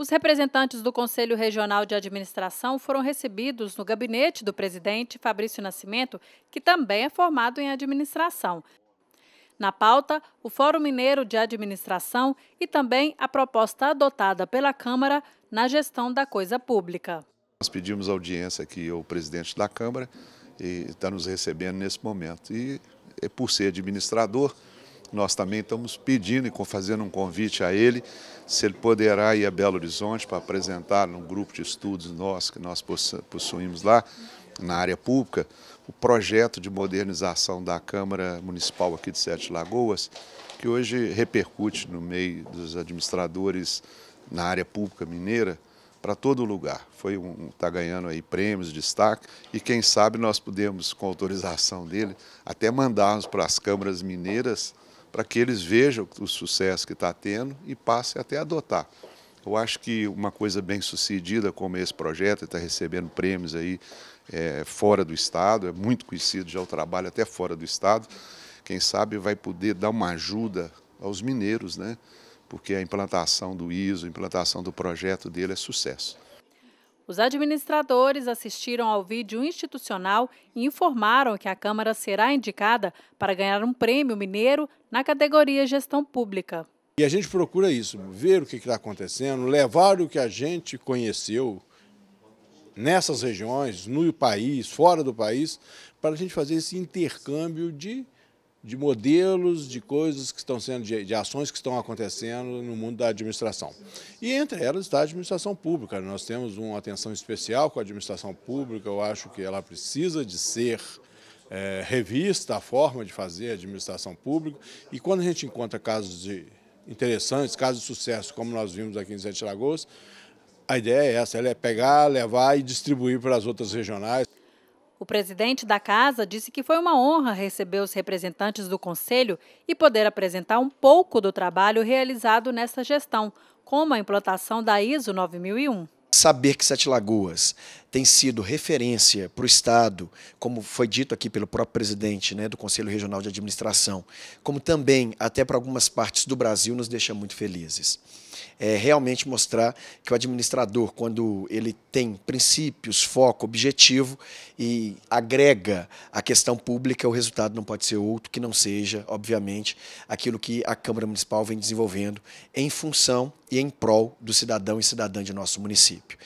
Os representantes do Conselho Regional de Administração foram recebidos no gabinete do presidente Fabrício Nascimento, que também é formado em administração. Na pauta, o Fórum Mineiro de Administração e também a proposta adotada pela Câmara na gestão da coisa pública. Nós pedimos audiência aqui ao presidente da Câmara e está nos recebendo nesse momento. E é, por ser administrador, nós também estamos pedindo e fazendo um convite a ele, se ele poderá ir a Belo Horizonte para apresentar num grupo de estudos nós que nós possuímos lá, na área pública, o projeto de modernização da Câmara Municipal aqui de Sete Lagoas, que hoje repercute no meio dos administradores na área pública mineira, para todo lugar. Foi um está ganhando aí prêmios, destaque e quem sabe nós podemos com autorização dele até mandarmos para as câmaras mineiras para que eles vejam o sucesso que está tendo e passem até a adotar. Eu acho que uma coisa bem sucedida como esse projeto, está recebendo prêmios aí é, fora do Estado, é muito conhecido já o trabalho até fora do Estado, quem sabe vai poder dar uma ajuda aos mineiros, né? porque a implantação do ISO, a implantação do projeto dele é sucesso. Os administradores assistiram ao vídeo institucional e informaram que a Câmara será indicada para ganhar um prêmio mineiro na categoria Gestão Pública. E a gente procura isso, ver o que está acontecendo, levar o que a gente conheceu nessas regiões, no país, fora do país, para a gente fazer esse intercâmbio de de modelos, de coisas que estão sendo, de, de, ações que estão acontecendo no mundo da administração. E entre elas está a administração pública. Nós temos uma atenção especial com a administração pública, eu acho que ela precisa de ser é, revista a forma de fazer a administração pública. E quando a gente encontra casos de, interessantes, casos de sucesso, como nós vimos aqui em de Lagoas, a ideia é essa, ela é pegar, levar e distribuir para as outras regionais. O presidente da casa disse que foi uma honra receber os representantes do conselho e poder apresentar um pouco do trabalho realizado nesta gestão, como a implantação da ISO 9001 saber que Sete Lagoas tem sido referência para o Estado, como foi dito aqui pelo próprio presidente né, do Conselho Regional de Administração, como também até para algumas partes do Brasil, nos deixa muito felizes. É realmente mostrar que o administrador, quando ele tem princípios, foco, objetivo e agrega a questão pública, o resultado não pode ser outro que não seja, obviamente, aquilo que a Câmara Municipal vem desenvolvendo em função e em prol do cidadão e cidadã de nosso município município.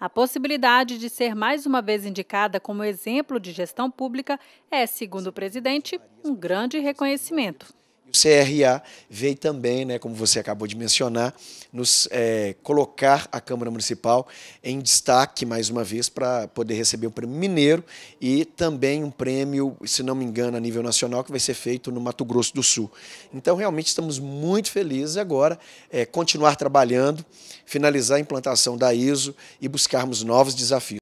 A possibilidade de ser mais uma vez indicada como exemplo de gestão pública é, segundo o presidente, um grande reconhecimento. E o CRA veio também, né, como você acabou de mencionar, nos é, colocar a Câmara Municipal em destaque mais uma vez para poder receber o um prêmio mineiro e também um prêmio, se não me engano, a nível nacional que vai ser feito no Mato Grosso do Sul. Então realmente estamos muito felizes agora é, continuar trabalhando, finalizar a implantação da ISO e buscarmos novos desafios.